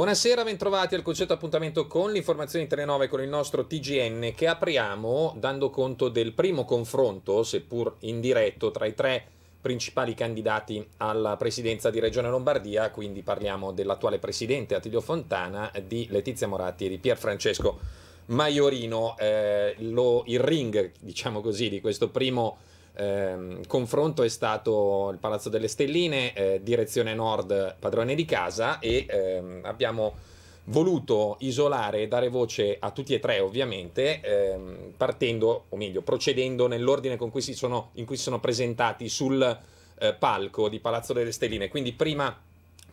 Buonasera, bentrovati al concetto appuntamento con l'informazione Telenova e con il nostro TGN che apriamo dando conto del primo confronto, seppur indiretto, tra i tre principali candidati alla presidenza di Regione Lombardia, quindi parliamo dell'attuale presidente Attilio Fontana, di Letizia Moratti e di Pier Francesco Maiorino. Eh, lo, il ring, diciamo così, di questo primo ehm, confronto è stato il Palazzo delle Stelline, eh, direzione nord, padrone di casa e ehm, abbiamo voluto isolare e dare voce a tutti e tre ovviamente, ehm, partendo, o meglio, procedendo nell'ordine con cui si sono, in cui si sono presentati sul eh, palco di Palazzo delle Stelline. Quindi prima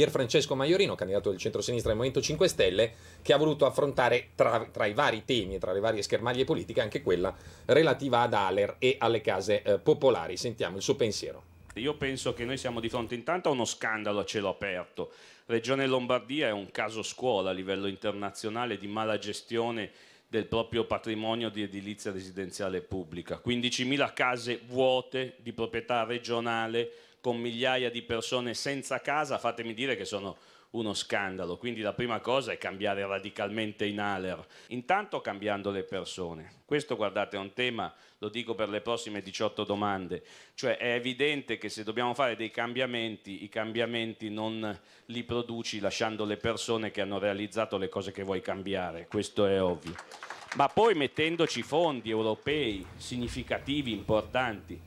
Pierfrancesco Maiorino, candidato del centro-sinistra del Movimento 5 Stelle, che ha voluto affrontare tra, tra, i vari temi e tra le varie schermaglie politiche anche quella relativa ad Aler e alle case eh, popolari. Sentiamo il suo pensiero. Io penso che noi siamo di fronte intanto a uno scandalo a cielo aperto. Regione Lombardia è un caso scuola a livello internazionale di mala gestione del proprio patrimonio di edilizia residenziale pubblica. 15.000 case vuote di proprietà regionale con migliaia di persone senza casa, fatemi dire che sono uno scandalo. Quindi la prima cosa è cambiare radicalmente in Aler, intanto cambiando le persone. Questo, guardate, è un tema, lo dico per le prossime 18 domande, cioè è evidente che se dobbiamo fare dei cambiamenti, i cambiamenti non li produci lasciando le persone che hanno realizzato le cose che vuoi cambiare, questo è ovvio. Ma poi mettendoci fondi europei significativi, importanti,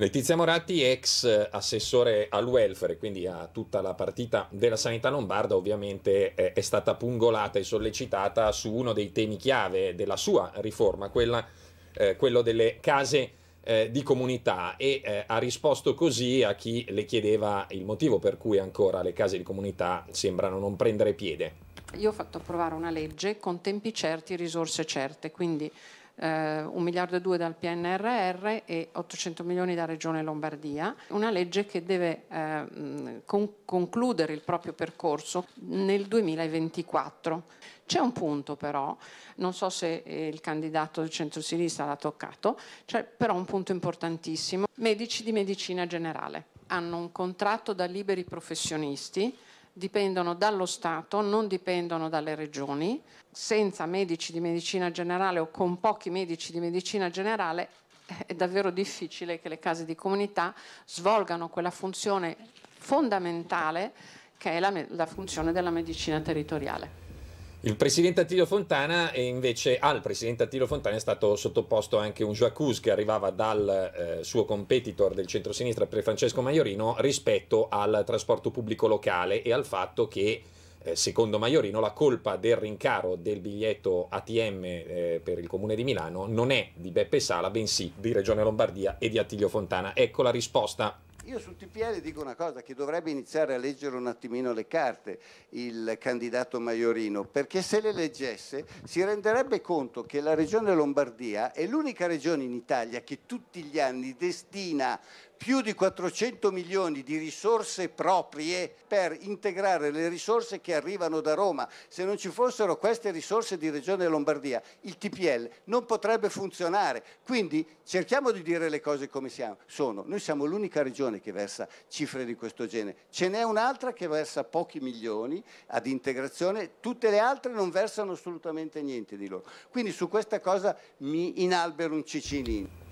Letizia Moratti, ex assessore al welfare, quindi a tutta la partita della sanità lombarda, ovviamente eh, è stata pungolata e sollecitata su uno dei temi chiave della sua riforma, quella, eh, quello delle case eh, di comunità e eh, ha risposto così a chi le chiedeva il motivo per cui ancora le case di comunità sembrano non prendere piede. Io ho fatto approvare una legge con tempi certi e risorse certe, quindi eh, 1 miliardo e 2 dal PNRR e 800 milioni da Regione Lombardia, una legge che deve eh, con- concludere il proprio percorso nel 2024. C'è un punto però, non so se eh, il candidato del centro-sinistra l'ha toccato, c'è però un punto importantissimo, medici di medicina generale hanno un contratto da liberi professionisti dipendono dallo Stato, non dipendono dalle regioni. Senza medici di medicina generale o con pochi medici di medicina generale è davvero difficile che le case di comunità svolgano quella funzione fondamentale che è la, la funzione della medicina territoriale. Il presidente Attilio Fontana invece, al presidente Attilio Fontana è stato sottoposto anche un Jacuzzi che arrivava dal eh, suo competitor del centrosinistra per Francesco Maiorino rispetto al trasporto pubblico locale e al fatto che eh, secondo Maiorino la colpa del rincaro del biglietto ATM eh, per il comune di Milano non è di Beppe Sala bensì di Regione Lombardia e di Attilio Fontana. Ecco la risposta io sul TPL dico una cosa, che dovrebbe iniziare a leggere un attimino le carte il candidato Maiorino, perché se le leggesse si renderebbe conto che la regione Lombardia è l'unica regione in Italia che tutti gli anni destina più di 400 milioni di risorse proprie per integrare le risorse che arrivano da Roma. Se non ci fossero queste risorse di Regione Lombardia, il TPL non potrebbe funzionare. Quindi cerchiamo di dire le cose come siamo. sono. Noi siamo l'unica regione che versa cifre di questo genere. Ce n'è un'altra che versa pochi milioni ad integrazione, tutte le altre non versano assolutamente niente di loro. Quindi su questa cosa mi inalbero un cicinino.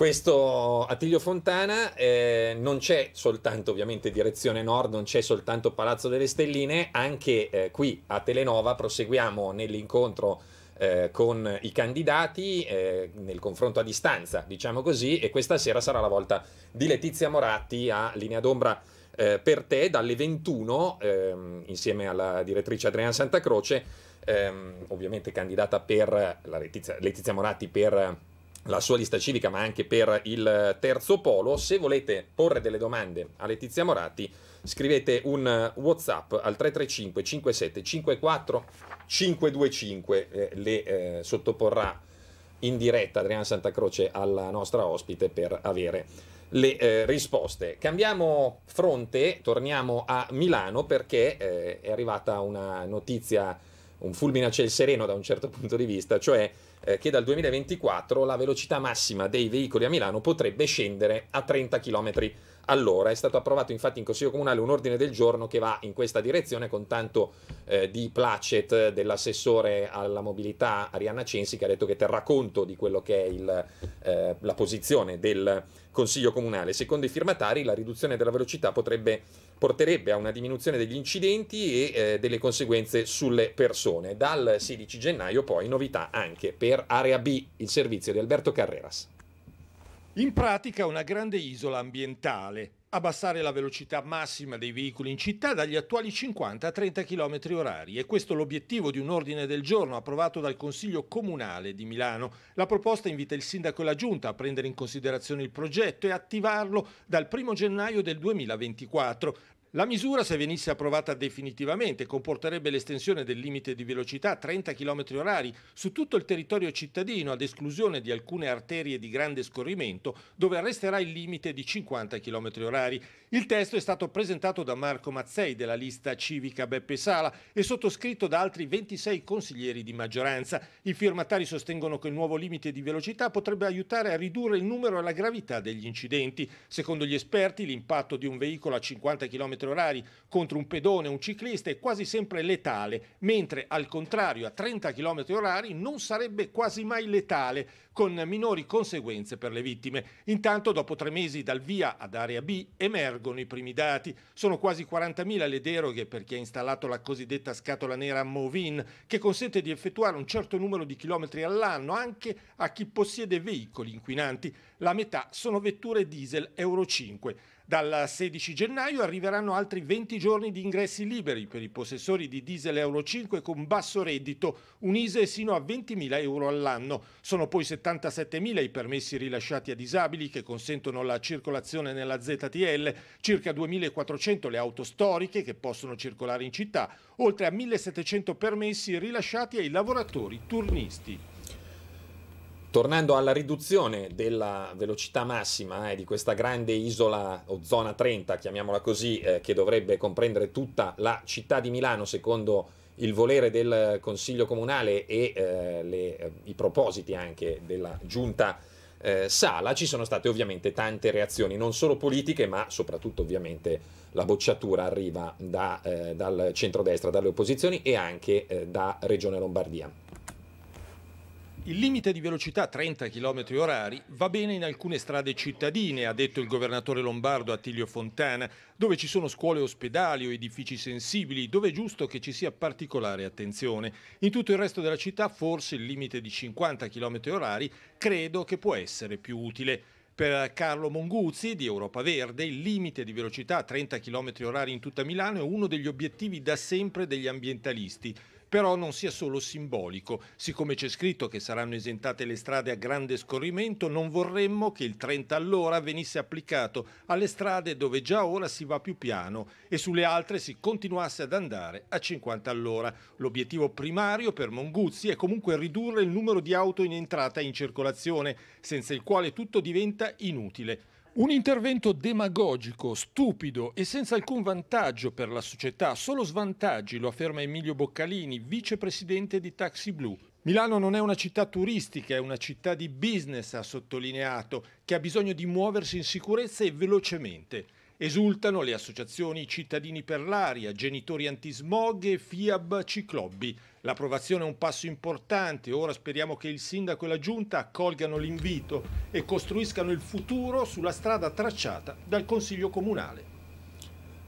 Questo Attilio Fontana eh, non c'è soltanto ovviamente direzione nord, non c'è soltanto Palazzo delle Stelline, anche eh, qui a Telenova proseguiamo nell'incontro eh, con i candidati eh, nel confronto a distanza, diciamo così, e questa sera sarà la volta di Letizia Moratti a Linea d'Ombra eh, per te dalle 21 ehm, insieme alla direttrice Adriana Santacroce, ehm, ovviamente candidata per la Letizia, Letizia Moratti per la sua lista civica, ma anche per il terzo polo. Se volete porre delle domande a Letizia Moratti, scrivete un WhatsApp al 335 57 54 525, eh, le eh, sottoporrà in diretta Adriana Santa Croce alla nostra ospite per avere le eh, risposte. Cambiamo fronte, torniamo a Milano perché eh, è arrivata una notizia, un fulmine a ciel sereno da un certo punto di vista, cioè eh, che dal 2024 la velocità massima dei veicoli a Milano potrebbe scendere a 30 km all'ora. È stato approvato infatti in Consiglio Comunale un ordine del giorno che va in questa direzione con tanto eh, di placet dell'assessore alla mobilità Arianna Censi che ha detto che terrà conto di quello che è il, eh, la posizione del Consiglio Comunale. Secondo i firmatari la riduzione della velocità potrebbe porterebbe a una diminuzione degli incidenti e eh, delle conseguenze sulle persone. Dal 16 gennaio poi novità anche per Area B, il servizio di Alberto Carreras. In pratica una grande isola ambientale, abbassare la velocità massima dei veicoli in città dagli attuali 50 a 30 km orari. E questo l'obiettivo di un ordine del giorno approvato dal Consiglio Comunale di Milano. La proposta invita il Sindaco e la Giunta a prendere in considerazione il progetto e attivarlo dal 1 gennaio del 2024. La misura, se venisse approvata definitivamente, comporterebbe l'estensione del limite di velocità a 30 km h su tutto il territorio cittadino, ad esclusione di alcune arterie di grande scorrimento, dove resterà il limite di 50 km h il testo è stato presentato da Marco Mazzei della lista civica Beppe Sala e sottoscritto da altri 26 consiglieri di maggioranza. I firmatari sostengono che il nuovo limite di velocità potrebbe aiutare a ridurre il numero e la gravità degli incidenti. Secondo gli esperti l'impatto di un veicolo a 50 km h contro un pedone o un ciclista è quasi sempre letale, mentre al contrario a 30 km h non sarebbe quasi mai letale con minori conseguenze per le vittime. Intanto, dopo tre mesi dal via ad area B, emergono i primi dati. Sono quasi 40.000 le deroghe per chi ha installato la cosiddetta scatola nera Movin, che consente di effettuare un certo numero di chilometri all'anno anche a chi possiede veicoli inquinanti. La metà sono vetture diesel Euro 5. Dal 16 gennaio arriveranno altri 20 giorni di ingressi liberi per i possessori di diesel Euro 5 con basso reddito, un ISE sino a 20.000 euro all'anno. Sono poi 77.000 i permessi rilasciati a disabili che consentono la circolazione nella ZTL, circa 2.400 le auto storiche che possono circolare in città, oltre a 1.700 permessi rilasciati ai lavoratori turnisti. Tornando alla riduzione della velocità massima eh, di questa grande isola o zona 30, chiamiamola così, eh, che dovrebbe comprendere tutta la città di Milano secondo il volere del Consiglio Comunale e eh, le, eh, i propositi anche della Giunta eh, Sala, ci sono state ovviamente tante reazioni, non solo politiche, ma soprattutto ovviamente la bocciatura arriva da, eh, dal centrodestra, dalle opposizioni e anche da Regione Lombardia. Il limite di velocità 30 km h va bene in alcune strade cittadine, ha detto il governatore lombardo Attilio Fontana, dove ci sono scuole ospedali o edifici sensibili, dove è giusto che ci sia particolare attenzione. In tutto il resto della città forse il limite di 50 km h credo che può essere più utile. Per Carlo Monguzzi di Europa Verde il limite di velocità a 30 km h in tutta Milano è uno degli obiettivi da sempre degli ambientalisti però non sia solo simbolico. Siccome c'è scritto che saranno esentate le strade a grande scorrimento, non vorremmo che il 30 all'ora venisse applicato alle strade dove già ora si va più piano e sulle altre si continuasse ad andare a 50 all'ora. L'obiettivo primario per Monguzzi è comunque ridurre il numero di auto in entrata in circolazione, senza il quale tutto diventa inutile. Un intervento demagogico, stupido e senza alcun vantaggio per la società, solo svantaggi, lo afferma Emilio Boccalini, vicepresidente di Taxi Blu. Milano non è una città turistica, è una città di business, ha sottolineato, che ha bisogno di muoversi in sicurezza e velocemente. Esultano le associazioni Cittadini per l'Aria, Genitori Antismog e FIAB Ciclobbi. L'approvazione è un passo importante, ora speriamo che il sindaco e la giunta accolgano l'invito e costruiscano il futuro sulla strada tracciata dal Consiglio Comunale.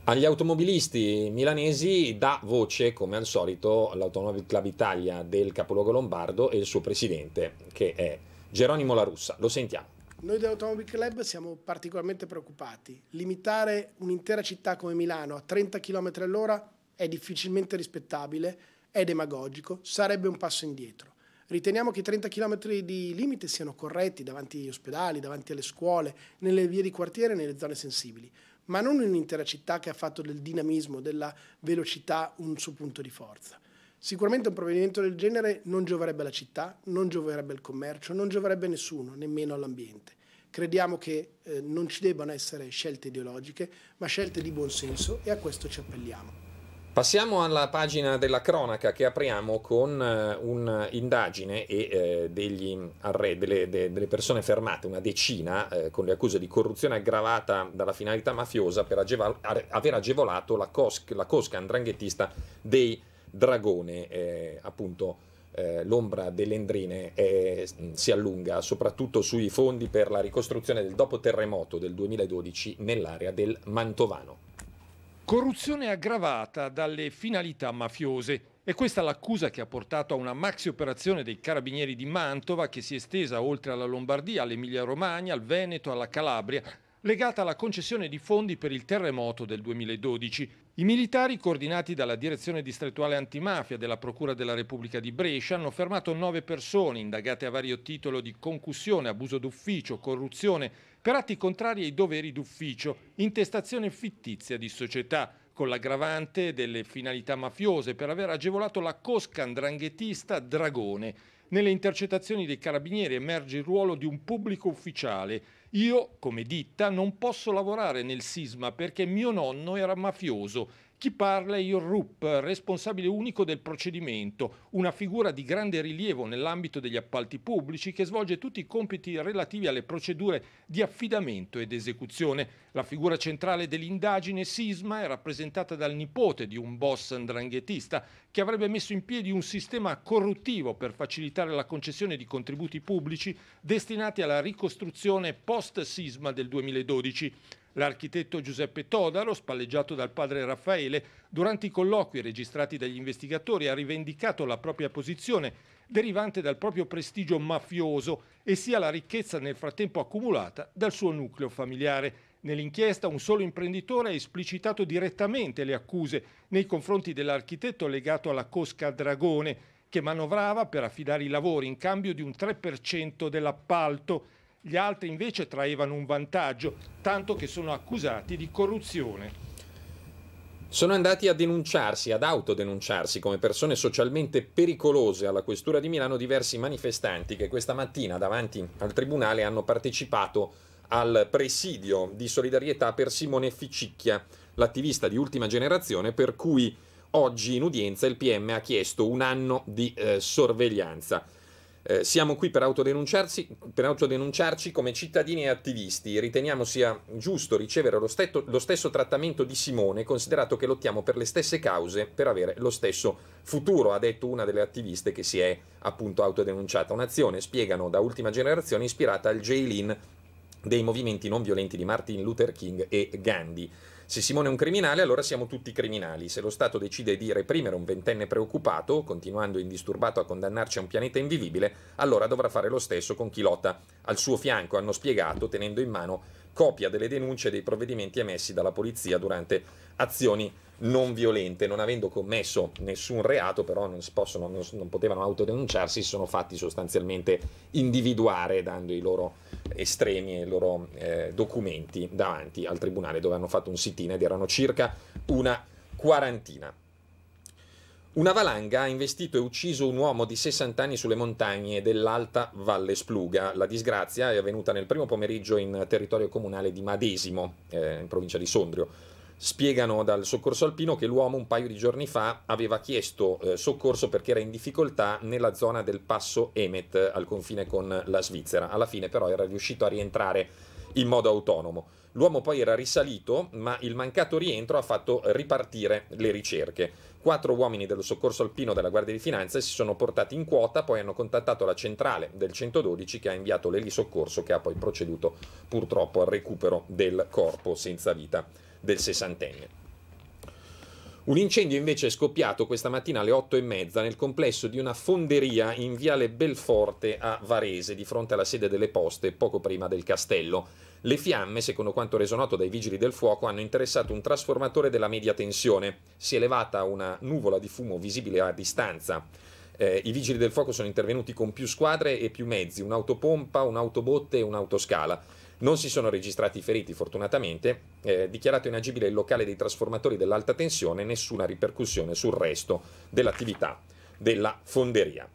Agli automobilisti milanesi dà voce, come al solito, l'Automobile Club Italia del capoluogo lombardo e il suo presidente, che è Geronimo La Russa. Lo sentiamo. Noi dell'Automobile Club siamo particolarmente preoccupati. Limitare un'intera città come Milano a 30 km all'ora è difficilmente rispettabile, è demagogico, sarebbe un passo indietro. Riteniamo che i 30 km di limite siano corretti davanti agli ospedali, davanti alle scuole, nelle vie di quartiere, e nelle zone sensibili, ma non in un'intera città che ha fatto del dinamismo, della velocità un suo punto di forza. Sicuramente un provvedimento del genere non gioverebbe alla città, non gioverebbe al commercio, non gioverebbe a nessuno, nemmeno all'ambiente. Crediamo che eh, non ci debbano essere scelte ideologiche, ma scelte di buonsenso e a questo ci appelliamo. Passiamo alla pagina della cronaca che apriamo con uh, eh, un'indagine e uh, degli arredi, delle, de, delle, persone fermate, una decina, uh, con le accuse di corruzione aggravata dalla finalità mafiosa per ageval aver agevolato la, cos- la cosca andranghettista dei Dragone, eh, appunto, eh, l'ombra delle endrine è, eh, si allunga soprattutto sui fondi per la ricostruzione del dopo terremoto del 2012 nell'area del Mantovano. Corruzione aggravata dalle finalità mafiose. E questa l'accusa che ha portato a una maxi operazione dei carabinieri di Mantova che si è estesa oltre alla Lombardia, all'Emilia Romagna, al Veneto, alla Calabria, legata alla concessione di fondi per il terremoto del 2012. I militari, coordinati dalla Direzione Distrettuale Antimafia della Procura della Repubblica di Brescia, hanno fermato nove persone indagate a vario titolo di concussione, abuso d'ufficio, corruzione, per atti contrari ai doveri d'ufficio, intestazione fittizia di società con l'aggravante delle finalità mafiose per aver agevolato la cosca andranghetista Dragone, nelle intercettazioni dei carabinieri emerge il ruolo di un pubblico ufficiale. Io, come ditta, non posso lavorare nel sisma perché mio nonno era mafioso chi parla è il RUP, responsabile unico del procedimento, una figura di grande rilievo nell'ambito degli appalti pubblici che svolge tutti i compiti relativi alle procedure di affidamento ed esecuzione. La figura centrale dell'indagine Sisma è rappresentata dal nipote di un boss andranghetista che avrebbe messo in piedi un sistema corruttivo per facilitare la concessione di contributi pubblici destinati alla ricostruzione post-sisma del 2012. L'architetto Giuseppe Todaro, spalleggiato dal padre Raffaele, durante i colloqui registrati dagli investigatori ha rivendicato la propria posizione derivante dal proprio prestigio mafioso e sia la ricchezza nel frattempo accumulata dal suo nucleo familiare. Nell'inchiesta un solo imprenditore ha esplicitato direttamente le accuse nei confronti dell'architetto legato alla Cosca Dragone, che manovrava per affidare i lavori in cambio di un 3% dell'appalto gli altri invece traevano un vantaggio, tanto che sono accusati di corruzione. Sono andati a denunciarsi, ad autodenunciarsi come persone socialmente pericolose alla Questura di Milano diversi manifestanti che questa mattina davanti al Tribunale hanno partecipato al presidio di solidarietà per Simone Ficicchia, l'attivista di ultima generazione per cui oggi in udienza il PM ha chiesto un anno di eh, sorveglianza. Eh, siamo qui per autodenunciarci, per autodenunciarci, come cittadini e attivisti. Riteniamo sia giusto ricevere lo, stetto, lo, stesso trattamento di Simone, considerato che lottiamo per le stesse cause, per avere lo stesso futuro, ha detto una delle attiviste che si è appunto autodenunciata. Un'azione, spiegano, da ultima generazione ispirata al Jailin dei movimenti non violenti di Martin Luther King e Gandhi. Se Simone è un criminale, allora siamo tutti criminali. Se lo Stato decide di reprimere un ventenne preoccupato, continuando indisturbato a condannarci a un pianeta invivibile, allora dovrà fare lo stesso con chi lotta al suo fianco, hanno spiegato, tenendo in mano copia delle denunce e dei provvedimenti emessi dalla polizia durante azioni non violente, non avendo commesso nessun reato, però non, possono, non, non potevano autodenunciarsi, si sono fatti sostanzialmente individuare dando i loro estremi e i loro eh, documenti davanti al tribunale dove hanno fatto un sit-in ed erano circa una quarantina. Una valanga ha investito e ucciso un uomo di 60 anni sulle montagne dell'Alta Valle Spluga. La disgrazia è avvenuta nel primo pomeriggio in territorio comunale di Madesimo, eh, in provincia di Sondrio spiegano dal soccorso alpino che l'uomo un paio di giorni fa aveva chiesto eh, soccorso perché era in difficoltà nella zona del passo Emet al confine con la Svizzera. Alla fine però era riuscito a rientrare in modo autonomo. L'uomo poi era risalito, ma il mancato rientro ha fatto ripartire le ricerche. Quattro uomini dello soccorso alpino della Guardia di Finanza si sono portati in quota, poi hanno contattato la centrale del 112 che ha inviato l'elisoccorso che ha poi proceduto purtroppo al recupero del corpo senza vita del sessantenne. Un incendio invece è scoppiato questa mattina alle 8 e mezza nel complesso di una fonderia in Viale Belforte a Varese, di fronte alla sede delle poste, poco prima del castello. Le fiamme, secondo quanto reso noto dai vigili del fuoco, hanno interessato un trasformatore della media tensione. Si è levata una nuvola di fumo visibile a distanza. Eh, I vigili del fuoco sono intervenuti con più squadre e più mezzi, un'autopompa, un'autobotte e un'autoscala. Non si sono registrati feriti, fortunatamente. Eh, dichiarato inagibile il locale dei trasformatori dell'alta tensione, nessuna ripercussione sul resto dell'attività della fonderia.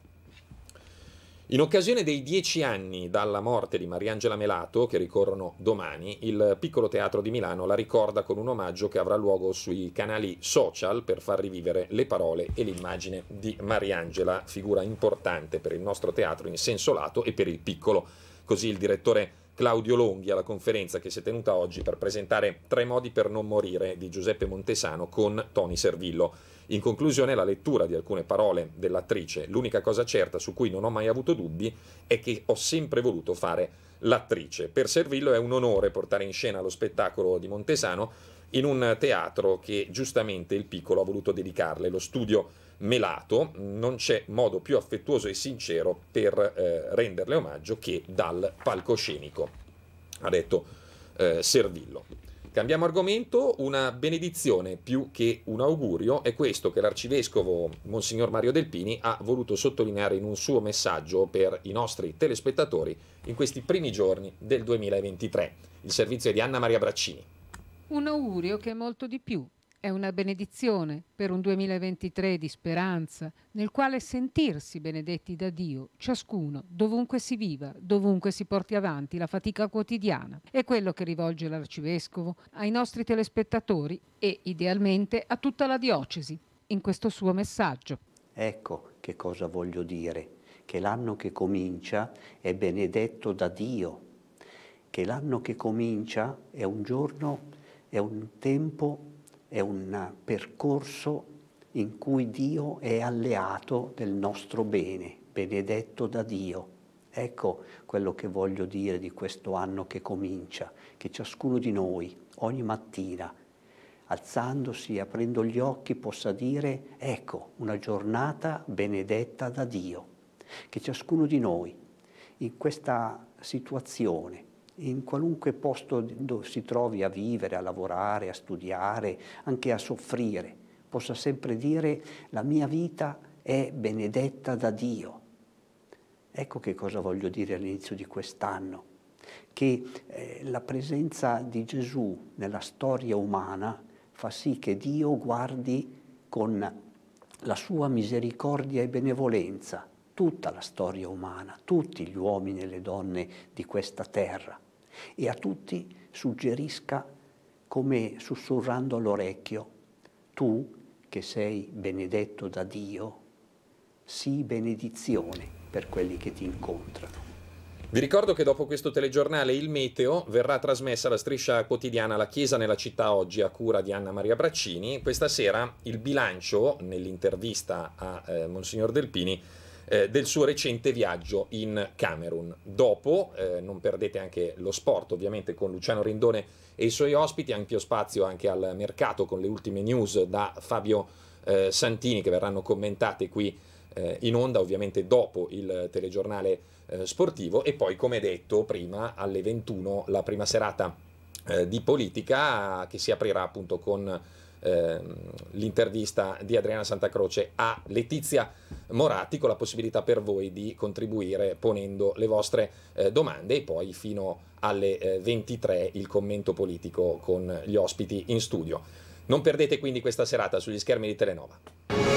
In occasione dei dieci anni dalla morte di Mariangela Melato, che ricorrono domani, il piccolo teatro di Milano la ricorda con un omaggio che avrà luogo sui canali social per far rivivere le parole e l'immagine di Mariangela, figura importante per il nostro teatro in senso lato e per il piccolo. Così il direttore Claudio Longhi alla conferenza che si è tenuta oggi per presentare Tre modi per non morire di Giuseppe Montesano con Tony Servillo. In conclusione la lettura di alcune parole dell'attrice. L'unica cosa certa su cui non ho mai avuto dubbi è che ho sempre voluto fare l'attrice. Per Servillo è un onore portare in scena lo spettacolo di Montesano in un teatro che giustamente il piccolo ha voluto dedicarle. Lo studio melato, non c'è modo più affettuoso e sincero per eh, renderle omaggio che dal palcoscenico, ha detto eh, Servillo. Cambiamo argomento, una benedizione più che un augurio è questo che l'arcivescovo Monsignor Mario Delpini ha voluto sottolineare in un suo messaggio per i nostri telespettatori in questi primi giorni del 2023. Il servizio è di Anna Maria Braccini. Un augurio che è molto di più, è una benedizione per un 2023 di speranza, nel quale sentirsi benedetti da Dio, ciascuno, dovunque si viva, dovunque si porti avanti la fatica quotidiana. È quello che rivolge l'Arcivescovo ai nostri telespettatori e, idealmente, a tutta la diocesi, in questo suo messaggio. Ecco che cosa voglio dire, che l'anno che comincia è benedetto da Dio, che l'anno che comincia è un giorno, è un tempo è un percorso in cui Dio è alleato del nostro bene, benedetto da Dio. Ecco quello che voglio dire di questo anno che comincia, che ciascuno di noi ogni mattina, alzandosi, aprendo gli occhi, possa dire, ecco, una giornata benedetta da Dio. Che ciascuno di noi, in questa situazione in qualunque posto dove si trovi a vivere, a lavorare, a studiare, anche a soffrire, possa sempre dire la mia vita è benedetta da Dio. Ecco che cosa voglio dire all'inizio di quest'anno, che eh, la presenza di Gesù nella storia umana fa sì che Dio guardi con la sua misericordia e benevolenza tutta la storia umana, tutti gli uomini e le donne di questa terra e a tutti suggerisca come sussurrando all'orecchio, tu che sei benedetto da Dio, sii benedizione per quelli che ti incontrano. Vi ricordo che dopo questo telegiornale Il Meteo verrà trasmessa la striscia quotidiana La Chiesa nella città oggi a cura di Anna Maria Braccini. Questa sera il bilancio nell'intervista a eh, Monsignor Delpini eh, del suo recente viaggio in Camerun. Dopo, eh, non perdete anche lo sport ovviamente con Luciano Rindone e i suoi ospiti, ampio spazio anche al mercato con le ultime news da Fabio eh, Santini che verranno commentate qui eh, in onda ovviamente dopo il telegiornale eh, sportivo e poi come detto prima alle 21 la prima serata eh, di politica che si aprirà appunto con Ehm, l'intervista di Adriana Santacroce a Letizia Moratti con la possibilità per voi di contribuire ponendo le vostre eh, domande e poi fino alle 23 eh, il commento politico con gli ospiti in studio. Non perdete quindi questa serata sugli schermi di Telenova.